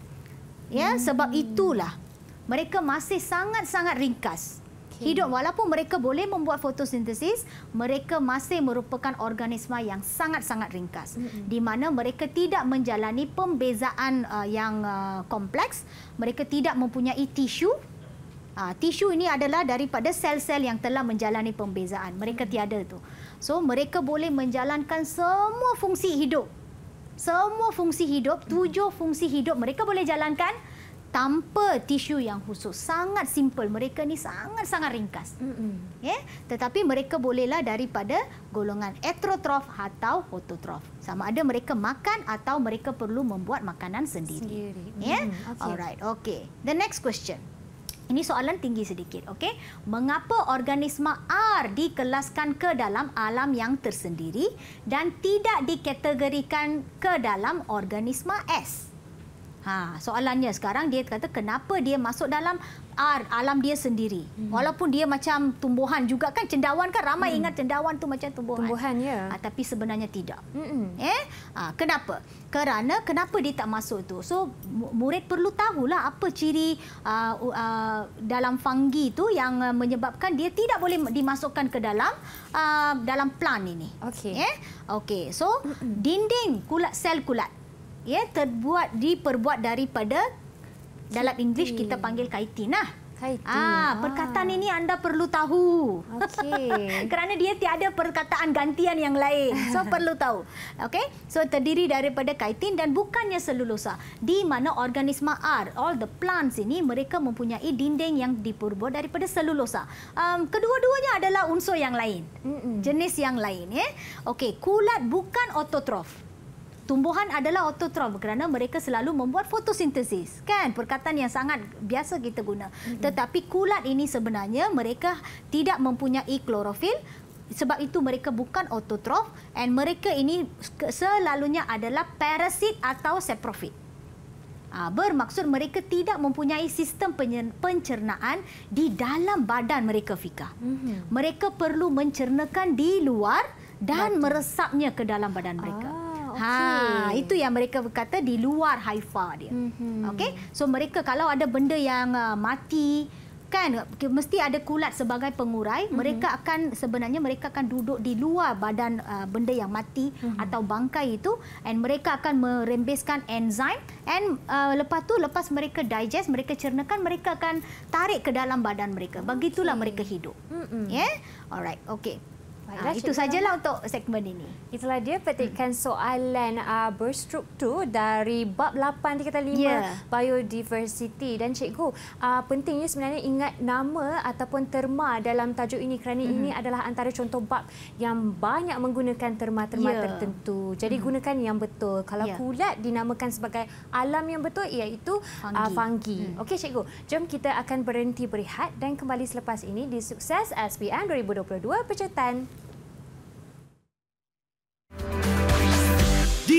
Ya, hmm. sebab itulah mereka masih sangat-sangat ringkas. Okay. Hidup walaupun mereka boleh membuat fotosintesis, mereka masih merupakan organisma yang sangat-sangat ringkas hmm. di mana mereka tidak menjalani pembezaan uh, yang uh, kompleks, mereka tidak mempunyai tisu Ha, tisu ini adalah daripada sel-sel yang telah menjalani pembezaan. Mereka hmm. tiada tu. So mereka boleh menjalankan semua fungsi hidup. Semua fungsi hidup, tujuh fungsi hidup mereka boleh jalankan tanpa tisu yang khusus. Sangat simple. Mereka ni sangat-sangat ringkas. Mm-hmm. Yeah? Tetapi mereka bolehlah daripada golongan heterotrof atau hototrof. Sama ada mereka makan atau mereka perlu membuat makanan sendiri. sendiri. Yeah? Mm-hmm. Okay. Alright. Okay. The next question. Ini soalan tinggi sedikit. okay? Mengapa organisma R dikelaskan ke dalam alam yang tersendiri dan tidak dikategorikan ke dalam organisma S? Ha, soalannya sekarang dia kata kenapa dia masuk dalam PR alam dia sendiri. Hmm. Walaupun dia macam tumbuhan juga kan cendawan kan ramai hmm. ingat cendawan tu macam tumbuhan. Tumbuhan ya. Ha, tapi sebenarnya tidak. Hmm. Eh? Ha, kenapa? Kerana kenapa dia tak masuk tu? So murid perlu tahu lah apa ciri uh, uh, dalam fungi tu yang uh, menyebabkan dia tidak boleh dimasukkan ke dalam uh, dalam plan ini. Okay, Eh? okay. So dinding kulat sel kulat ya terbuat diperbuat daripada dalam English kita panggil kaitin lah. Kaitin. Ah, ah. perkataan ini anda perlu tahu. Okey. Kerana dia tiada perkataan gantian yang lain. So perlu tahu. Okey. So terdiri daripada kaitin dan bukannya selulosa. Di mana organisma R, all the plants ini mereka mempunyai dinding yang diperbuat daripada selulosa. Um, kedua-duanya adalah unsur yang lain. Mm-mm. Jenis yang lain, ya. Eh? Okey, kulat bukan ototrof tumbuhan adalah autotrof kerana mereka selalu membuat fotosintesis. Kan? Perkataan yang sangat biasa kita guna. Mm -hmm. Tetapi kulat ini sebenarnya mereka tidak mempunyai klorofil sebab itu mereka bukan autotrof and mereka ini selalunya adalah parasit atau saprofit. Ah, bermaksud mereka tidak mempunyai sistem pencernaan di dalam badan mereka, Fika. Mm -hmm. Mereka perlu mencernakan di luar dan Betul. meresapnya ke dalam badan mereka. Okay. Ha, itu yang mereka berkata di luar Haifa dia. Mm-hmm. Okey. So mereka kalau ada benda yang uh, mati kan mesti ada kulat sebagai pengurai mm-hmm. mereka akan sebenarnya mereka akan duduk di luar badan uh, benda yang mati mm-hmm. atau bangkai itu and mereka akan merembeskan enzim and uh, lepas tu lepas mereka digest mereka cernakan mereka akan tarik ke dalam badan mereka begitulah okay. mereka hidup mm-hmm. ya yeah? alright okey Baiklah, ha, itu sajalah untuk segmen ini. Itulah dia petikan hmm. soalan uh, berstruktur dari bab 8 dikata 5 yeah. biodiversity dan cikgu uh, pentingnya sebenarnya ingat nama ataupun terma dalam tajuk ini kerana hmm ini adalah antara contoh bab yang banyak menggunakan terma-terma yeah. tertentu. Jadi hmm gunakan yang betul. Kalau yeah. kulat dinamakan sebagai alam yang betul iaitu fungi. Uh, fungi. Mm. Okey cikgu, jom kita akan berhenti berehat dan kembali selepas ini di Sukses SPM 2022 Pecutan.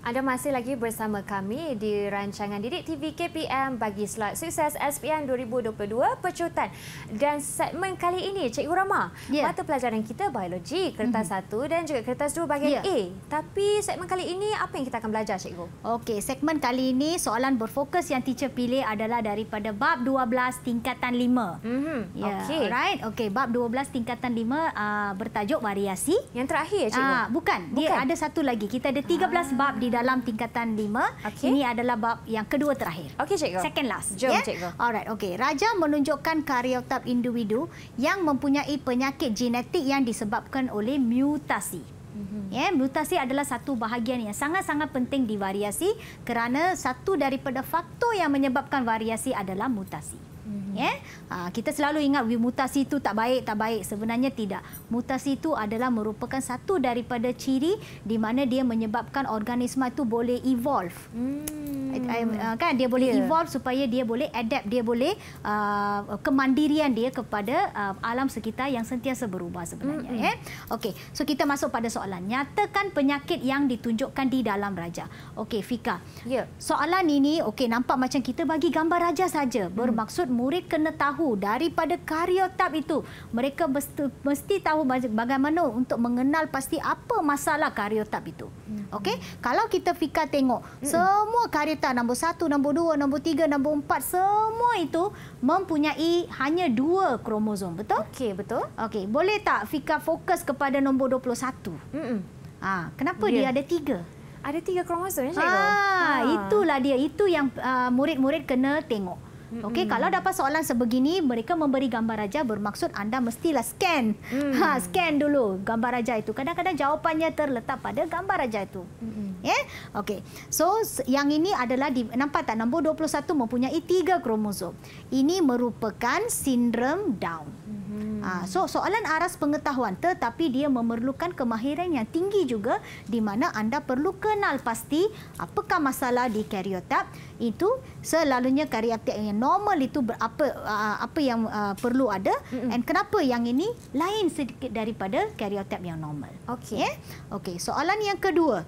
anda masih lagi bersama kami di rancangan Didik TV KPM bagi slot sukses SPM 2022 Pecutan. Dan segmen kali ini, Cikgu Rama, yeah. mata pelajaran kita biologi, kertas mm -hmm. 1 dan juga kertas 2 bagian yeah. A. Tapi segmen kali ini, apa yang kita akan belajar, Cikgu? Okey, segmen kali ini, soalan berfokus yang teacher pilih adalah daripada bab 12 tingkatan 5. Mm -hmm. yeah. Okey. Right? Okay, bab 12 tingkatan 5 uh, ah, bertajuk variasi. Yang terakhir, Cikgu? Uh, ah, bukan. bukan. Dia ada satu lagi. Kita ada 13 uh. Ah. bab di dalam tingkatan 5. Okay. Ini adalah bab yang kedua terakhir. Okey, cikgu. Second last. Jom, yeah? cikgu. Alright, okey. Raja menunjukkan karyotip individu yang mempunyai penyakit genetik yang disebabkan oleh mutasi. Mhm. Yeah, mutasi adalah satu bahagian yang sangat-sangat penting di variasi kerana satu daripada faktor yang menyebabkan variasi adalah mutasi. Mhm. Yeah? Ya? Ha, kita selalu ingat mutasi itu tak baik, tak baik. Sebenarnya tidak. Mutasi itu adalah merupakan satu daripada ciri di mana dia menyebabkan organisma itu boleh evolve. Hmm. Eh, eh, ah, kan dia boleh yeah. evolve supaya dia boleh adapt, dia boleh uh, kemandirian dia kepada uh, alam sekitar yang sentiasa berubah sebenarnya. Mm-hmm. Yeah? Okey, so kita masuk pada soalan. Nyatakan penyakit yang ditunjukkan di dalam raja. Okey, Fika. Yeah. Soalan ini, okey, nampak macam kita bagi gambar raja saja. Hmm. Bermaksud mm murid kena tahu daripada karyotap itu. Mereka mesti, mesti tahu bagaimana untuk mengenal pasti apa masalah karyotap itu. Hmm. Okey? Kalau kita fikir tengok, hmm. semua karyotip nombor 1, nombor 2, nombor 3, nombor 4, semua itu mempunyai hanya dua kromosom, betul? Okey, betul. Okey, boleh tak Fika fokus kepada nombor 21? Mm-mm. Ha, kenapa yeah. dia ada tiga? Ada tiga kromosom, ya, Cikgu? Ha, ha. Itulah dia. Itu yang uh, murid-murid kena tengok. Okey, kalau dapat soalan sebegini, mereka memberi gambar raja bermaksud anda mestilah scan. Mm. Ha, scan dulu gambar raja itu. Kadang-kadang jawapannya terletak pada gambar raja itu. Mm. Yeah? Okey. So, yang ini adalah di, nampak tak nombor 21 mempunyai tiga kromosom. Ini merupakan sindrom Down. Hmm. Ha, so soalan aras pengetahuan tetapi dia memerlukan kemahiran yang tinggi juga di mana anda perlu kenal pasti apakah masalah di karyotip itu selalunya karyotip yang normal itu berapa ah, apa yang ah, perlu ada hmm and kenapa yang ini lain sedikit daripada karyotip yang normal. Okey. Yeah? Okey, soalan yang kedua.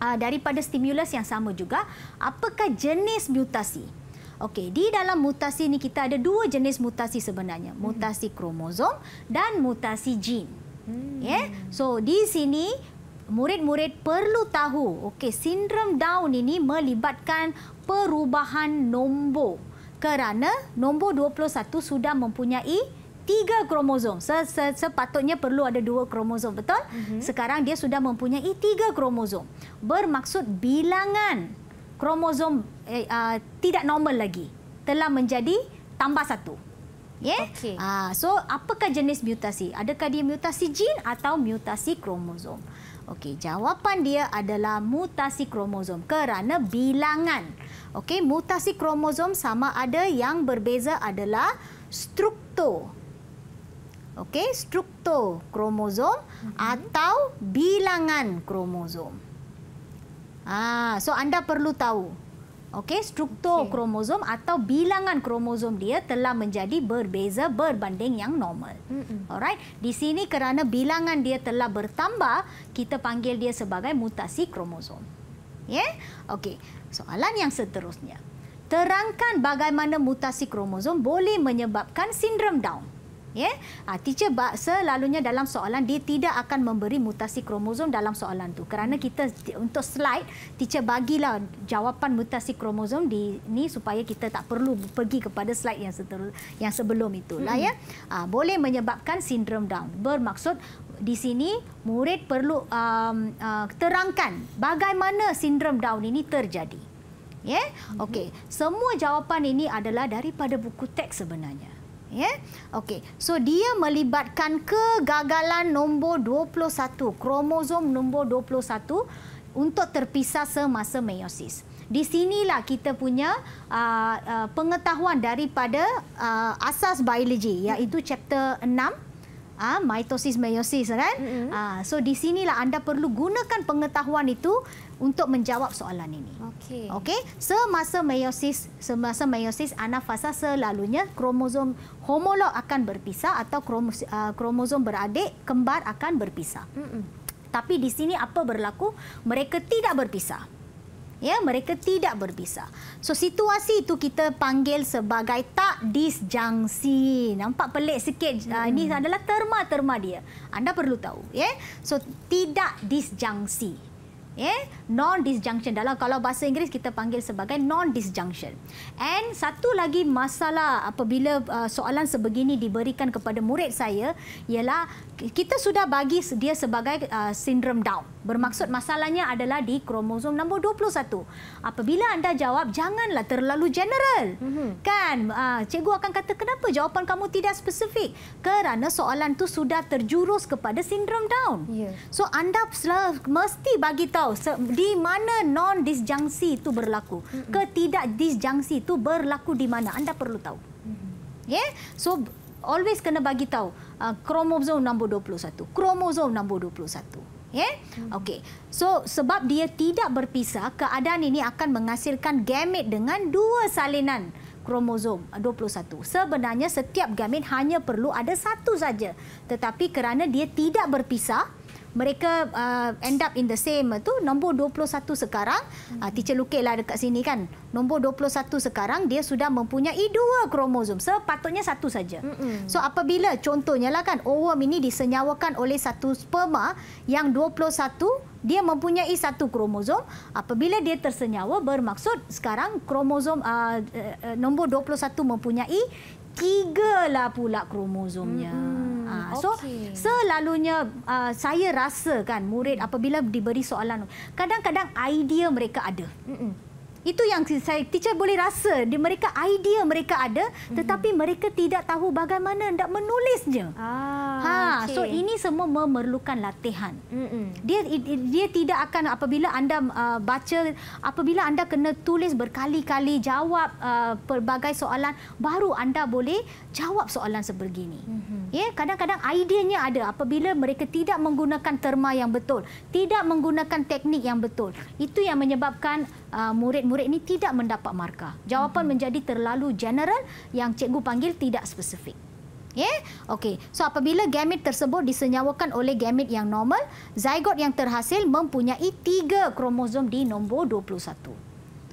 Uh, daripada stimulus yang sama juga, apakah jenis mutasi? Okey, di dalam mutasi ni kita ada dua jenis mutasi sebenarnya. Hmm. Mutasi kromosom dan mutasi gen. Hmm. Yeah. So di sini murid-murid perlu tahu, okey, sindrom Down ini melibatkan perubahan nombor kerana nombor 21 sudah mempunyai tiga kromosom. Sepatutnya perlu ada dua kromosom, betul? Mm -hmm. Sekarang dia sudah mempunyai tiga kromosom. Bermaksud bilangan kromosom eh, uh, tidak normal lagi telah menjadi tambah satu. Yeah? Ya? Okay. Uh, so apakah jenis mutasi? Adakah dia mutasi gen atau mutasi kromosom? Okey, jawapan dia adalah mutasi kromosom kerana bilangan. Okey, mutasi kromosom sama ada yang berbeza adalah struktur. Okey, struktur kromosom hmm. atau bilangan kromosom. Ah, so anda perlu tahu. Okey, struktur okay. kromosom atau bilangan kromosom dia telah menjadi berbeza berbanding yang normal. Mm-mm. Alright, di sini kerana bilangan dia telah bertambah, kita panggil dia sebagai mutasi kromosom. Ya? Yeah? Okey. Soalan yang seterusnya. Terangkan bagaimana mutasi kromosom boleh menyebabkan sindrom Down. Yeah? Ya. Ha, teacher bak selalunya dalam soalan dia tidak akan memberi mutasi kromosom dalam soalan tu. Kerana kita untuk slide teacher bagilah jawapan mutasi kromosom di ni supaya kita tak perlu pergi kepada slide yang seterus yang sebelum itu lah -hmm. ya. Ha, boleh menyebabkan sindrom Down. Bermaksud di sini murid perlu um, uh, terangkan bagaimana sindrom Down ini terjadi. Ya. Yeah? Mm-hmm. Okey, semua jawapan ini adalah daripada buku teks sebenarnya ya. Yeah? Okey. So dia melibatkan kegagalan nombor 21, kromosom nombor 21 untuk terpisah semasa meiosis. Di sinilah kita punya uh, uh, pengetahuan daripada uh, asas biologi iaitu chapter 6 Ah, mitosis meiosis kan? Mm-hmm. Ah, so di sinilah anda perlu gunakan pengetahuan itu untuk menjawab soalan ini. Okey. Okey, semasa meiosis, semasa meiosis anafasa selalunya kromosom homolog akan berpisah atau kromos, uh, kromosom beradik kembar akan berpisah. Mm -mm. Tapi di sini apa berlaku? Mereka tidak berpisah. Ya, mereka tidak berpisah. So situasi itu kita panggil sebagai tak disjungsi. Nampak pelik sikit. Hmm. Ini adalah terma-terma dia. Anda perlu tahu, ya. So tidak disjungsi yeah? non disjunction dalam kalau bahasa Inggeris kita panggil sebagai non disjunction Dan satu lagi masalah apabila uh, soalan sebegini diberikan kepada murid saya ialah kita sudah bagi dia sebagai uh, sindrom Down. Bermaksud masalahnya adalah di kromosom nombor 21. Apabila anda jawab, janganlah terlalu general. Mm-hmm. Kan? Uh, cikgu akan kata, kenapa jawapan kamu tidak spesifik? Kerana soalan tu sudah terjurus kepada sindrom Down. Yes. Ya. So, anda mesti bagi tahu di mana non-disjungsi itu berlaku. Mm-hmm. Ketidak-disjungsi itu berlaku di mana. Anda perlu tahu. Mm-hmm. Yeah? So, always kena bagi tahu. Ah, kromosom nombor 21. Kromosom nombor 21. Yeah? Okay. So, sebab dia tidak berpisah, keadaan ini akan menghasilkan gamet dengan dua salinan kromosom 21. Sebenarnya setiap gamet hanya perlu ada satu saja. Tetapi kerana dia tidak berpisah, mereka uh, end up in the same tu nombor 21 sekarang hmm. uh, teacher lukis lah dekat sini kan nombor 21 sekarang dia sudah mempunyai dua kromosom sepatutnya satu saja hmm. so apabila contohnya lah kan ovum ini disenyawakan oleh satu sperma yang 21 dia mempunyai satu kromosom apabila dia tersenyawa bermaksud sekarang kromosom uh, uh, uh nombor 21 mempunyai tiga lah pula kromosomnya. Hmm, uh, so okay. selalunya uh, saya rasa kan murid apabila diberi soalan kadang-kadang idea mereka ada. Hmm. Itu yang saya teacher boleh rasa di mereka idea mereka ada mhm. tetapi mereka tidak tahu bagaimana hendak menulisnya. Ah, ha, okay. so ini semua memerlukan latihan. Dia dia tidak akan apabila anda uh, baca apabila anda kena tulis berkali-kali jawab uh, pelbagai soalan baru anda boleh jawab soalan sebegini. Mhm. Ya, yeah, kadang-kadang ideanya ada apabila mereka tidak menggunakan terma yang betul, tidak menggunakan teknik yang betul. Itu yang menyebabkan Uh, murid-murid ini tidak mendapat markah. Jawapan mm-hmm. menjadi terlalu general yang cikgu panggil tidak spesifik. Ya. Yeah? Okey. So apabila gamet tersebut disenyawakan oleh gamet yang normal, zygote yang terhasil mempunyai tiga kromosom di nombor 21.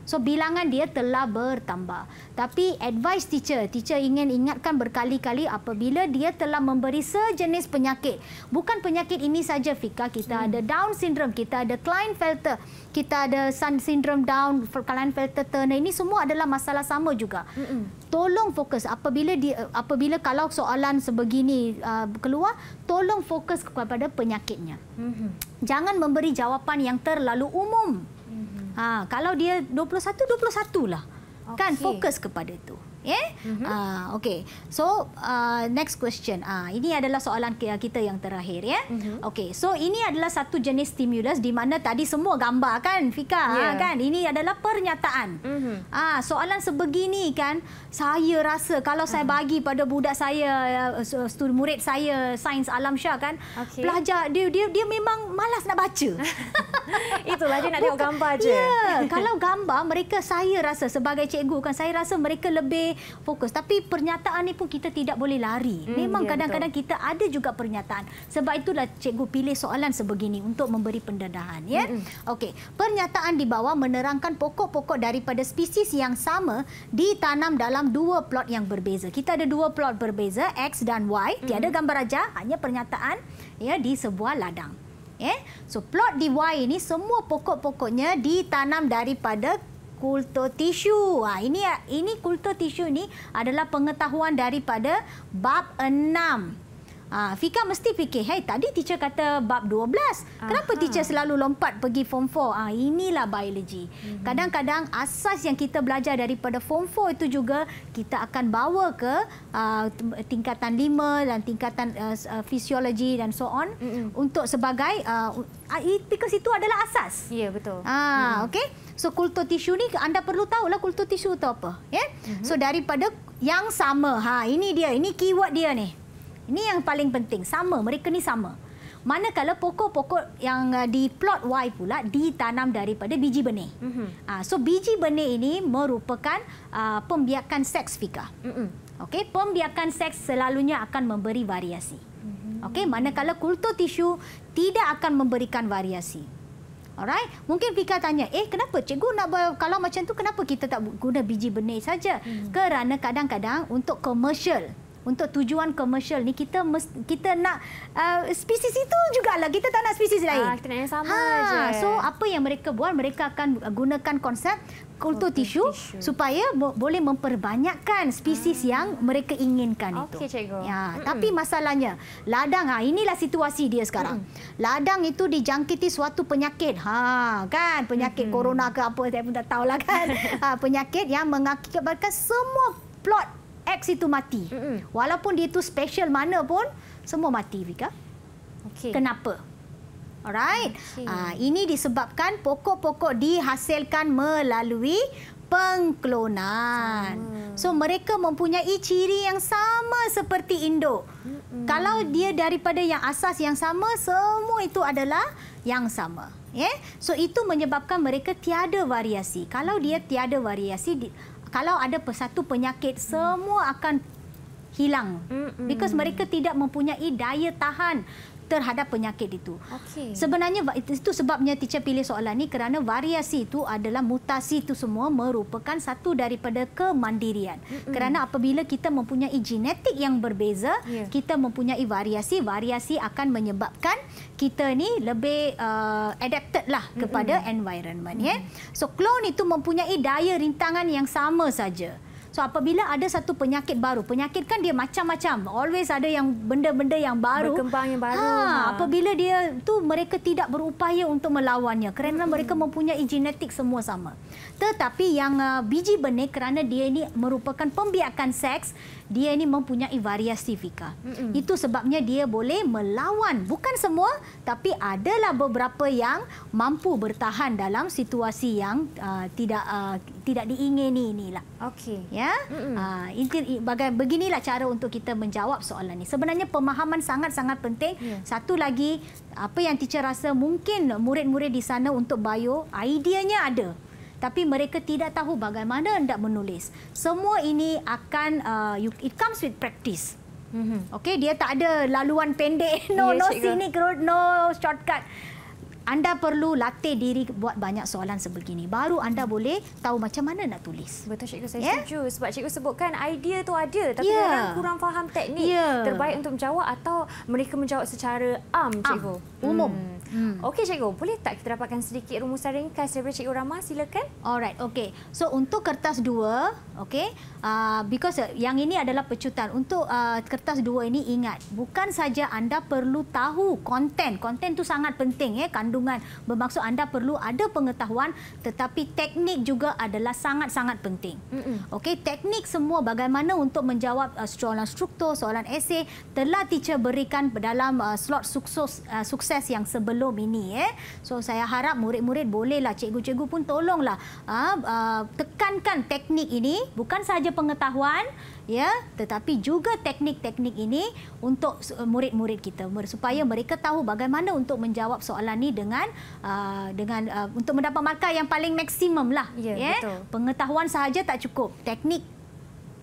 So bilangan dia telah bertambah. Tapi advice teacher, teacher ingin ingatkan berkali-kali apabila dia telah memberi sejenis penyakit. Bukan penyakit ini saja Fika, kita hmm. ada Down syndrome, kita ada Klinefelter, kita ada Sun syndrome Down, Klinefelter Turner. Ini semua adalah masalah sama juga. Hmm. Tolong fokus apabila dia, apabila kalau soalan sebegini uh, keluar, tolong fokus kepada penyakitnya. Hmm. Jangan memberi jawapan yang terlalu umum. Ha, kalau dia 21, 21 lah. Okay. Kan fokus kepada itu. Yeah? Mm-hmm. Uh, okay. So, uh, next question. Uh, ini adalah soalan kita yang terakhir. Yeah? Mm-hmm. Okay. So, ini adalah satu jenis stimulus di mana tadi semua gambar kan, Fika? Yeah. Kan? Ini adalah pernyataan. Mm-hmm. Uh, soalan sebegini kan, saya rasa kalau saya mm-hmm. bagi pada budak saya, uh, murid saya, sains alam syah kan, okay. pelajar dia, dia, dia memang malas nak baca. Itulah dia nak tengok gambar je. Ya, yeah. kalau gambar mereka saya rasa sebagai cikgu kan saya rasa mereka lebih fokus. Tapi pernyataan ni pun kita tidak boleh lari. Hmm, Memang ya, kadang-kadang ya, kita ada juga pernyataan. Sebab itulah cikgu pilih soalan sebegini untuk memberi pendedahan. Ya? Hmm, hmm. Okey, pernyataan di bawah menerangkan pokok-pokok daripada spesies yang sama ditanam dalam dua plot yang berbeza. Kita ada dua plot berbeza, X dan Y. Hmm. Tiada gambar aja, hanya pernyataan ya di sebuah ladang. Yeah. So plot di Y ini semua pokok-pokoknya ditanam daripada kultur tisu. Ha, ini ini kultur tisu ini adalah pengetahuan daripada bab enam. Ha, Fika mesti fikir, hey, tadi teacher kata bab dua belas. Kenapa Aha. teacher selalu lompat pergi form four? Ha, inilah biologi. Mm-hmm. Kadang-kadang asas yang kita belajar daripada form four itu juga kita akan bawa ke uh, tingkatan lima dan tingkatan uh, fisiologi dan so on mm-hmm. untuk sebagai uh, uh, itu adalah asas. Ya, yeah, betul. Ha, mm-hmm. okay? So kultur tisu ni anda perlu tahu lah kultur tisu tu apa. Ya? Yeah? So mhm. daripada yang sama. Ha, ini dia. Ini keyword dia ni. Ini yang paling penting. Sama. Mereka ni sama. Manakala pokok-pokok yang uh, di plot Y pula ditanam daripada biji benih. Mm-hmm. Uh, so biji benih ini merupakan uh, pembiakan seks fika. Mm-hmm. Okey, pembiakan seks selalunya akan memberi variasi. Mm-hmm. Okey, manakala kultur tisu tidak akan memberikan variasi. Alright, mungkin Fika tanya, eh kenapa cikgu nak buat kalau macam tu kenapa kita tak guna biji benih saja? Hmm. Kerana kadang-kadang untuk komersial untuk tujuan komersial ni kita mes, kita nak uh, spesies itu juga lah kita tak nak spesies ah, lain. Ah, kita nak yang sama ha, je. So apa yang mereka buat mereka akan uh, gunakan konsep kultur okay, tisu, tisu supaya bo boleh memperbanyakkan spesies hmm. yang mereka inginkan okay, itu. cikgu. Ya, mm -hmm. tapi masalahnya ladang ha inilah situasi dia sekarang. Mm. Ladang itu dijangkiti suatu penyakit. Ha kan penyakit mm -hmm. corona ke apa saya pun tak tahulah kan. ha, penyakit yang mengakibatkan semua plot X itu mati. Mm -hmm. Walaupun dia itu special mana pun semua mati Vika. Okay, Kenapa? Alright. Hmm, okay. Uh, ah, ini disebabkan pokok-pokok dihasilkan melalui pengklonan. So mereka mempunyai ciri yang sama seperti induk. Mm-mm. Kalau dia daripada yang asas yang sama, semua itu adalah yang sama. Yeah? So itu menyebabkan mereka tiada variasi. Kalau dia tiada variasi, di, kalau ada satu penyakit, mm. semua akan hilang. Mm-mm. Hmm. Because mereka tidak mempunyai daya tahan terhadap penyakit itu. Okay. Sebenarnya itu sebabnya teacher pilih soalan ini kerana variasi itu adalah mutasi itu semua merupakan satu daripada kemandirian. Mm -hmm. Kerana apabila kita mempunyai genetik yang berbeza, yeah. kita mempunyai variasi, variasi akan menyebabkan kita ni lebih uh, adapted lah kepada mm -hmm. environment. Mm -hmm. yeah. So, clone itu mempunyai daya rintangan yang sama saja. So apabila ada satu penyakit baru, penyakit kan dia macam-macam. Always ada yang benda-benda yang baru. Berkembang yang baru. Ha, ha. Apabila dia tu mereka tidak berupaya untuk melawannya kerana mm -hmm. mereka mempunyai genetik semua sama. Tetapi yang uh, biji benih kerana dia ini merupakan pembiakan seks, dia ini mempunyai variasifika. Mm-mm. Itu sebabnya dia boleh melawan. Bukan semua, tapi adalah beberapa yang mampu bertahan dalam situasi yang uh, tidak uh, tidak diingini ini lah. Okey. Ya. Ah uh, inti bagai, beginilah cara untuk kita menjawab soalan ini. Sebenarnya pemahaman sangat-sangat penting. Yeah. Satu lagi apa yang teacher rasa mungkin murid-murid di sana untuk bio, ideanya ada tapi mereka tidak tahu bagaimana hendak menulis. Semua ini akan uh, you, it comes with practice. Mm-hmm. Okay, dia tak ada laluan pendek, no yeah, no cikgu. scenic road, no shortcut anda perlu latih diri buat banyak soalan sebegini. Baru anda boleh tahu macam mana nak tulis. Betul, Cikgu. Saya yeah? setuju. Sebab Cikgu sebutkan idea tu ada. Tapi yeah. orang kurang faham teknik. Yeah. Terbaik untuk menjawab atau mereka menjawab secara am, Cikgu? Um, umum. Hmm. Hmm. Okey, Cikgu. Boleh tak kita dapatkan sedikit rumusan ringkas daripada Cikgu Rama? Silakan. Alright, okey. So, untuk kertas dua, okey. Uh, because uh, yang ini adalah pecutan. Untuk uh, kertas dua ini, ingat. Bukan saja anda perlu tahu konten. Konten tu sangat penting. Eh, kandung perlindungan. Bermaksud anda perlu ada pengetahuan tetapi teknik juga adalah sangat-sangat penting. Mm -mm. Okey, teknik semua bagaimana untuk menjawab uh, soalan struktur, soalan esei telah teacher berikan dalam uh, slot sukses, uh, sukses yang sebelum ini. Eh. So saya harap murid-murid bolehlah, cikgu-cikgu pun tolonglah uh, uh, tekankan teknik ini bukan sahaja pengetahuan ya tetapi juga teknik-teknik ini untuk eh, murid-murid kita supaya mereka tahu bagaimana untuk menjawab soalan ni dengan uh, dengan uh, untuk mendapat markah yang paling maksimum lah ya, ya? Betul. pengetahuan sahaja tak cukup teknik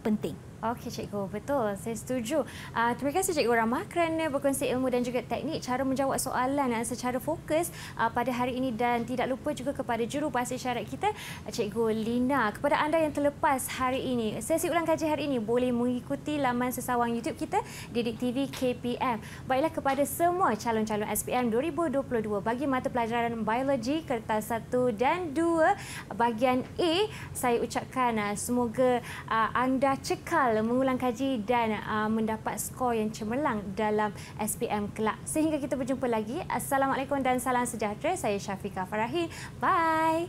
penting Okey, cikgu. Betul. Saya setuju. Uh, terima kasih, cikgu Rama kerana berkongsi ilmu dan juga teknik cara menjawab soalan uh, secara fokus uh, pada hari ini dan tidak lupa juga kepada juru bahasa isyarat kita, cikgu Lina. Kepada anda yang terlepas hari ini, sesi ulang kaji hari ini boleh mengikuti laman sesawang YouTube kita, Didik TV KPM. Baiklah kepada semua calon-calon SPM 2022 bagi mata pelajaran biologi kertas 1 dan 2 bagian A, saya ucapkan uh, semoga anda cekal gagal mengulang kaji dan uh, mendapat skor yang cemerlang dalam SPM kelak. Sehingga kita berjumpa lagi. Assalamualaikum dan salam sejahtera. Saya Syafiqah Farahin. Bye.